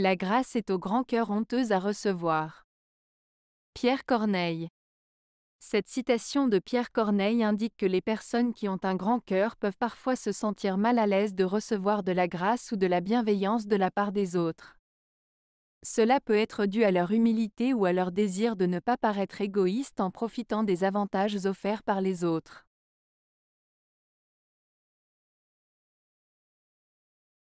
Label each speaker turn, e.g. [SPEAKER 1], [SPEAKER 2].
[SPEAKER 1] La grâce est au grand cœur honteuse à recevoir. Pierre Corneille. Cette citation de Pierre Corneille indique que les personnes qui ont un grand cœur peuvent parfois se sentir mal à l'aise de recevoir de la grâce ou de la bienveillance de la part des autres. Cela peut être dû à leur humilité ou à leur désir de ne pas paraître égoïste en profitant des avantages offerts par les autres.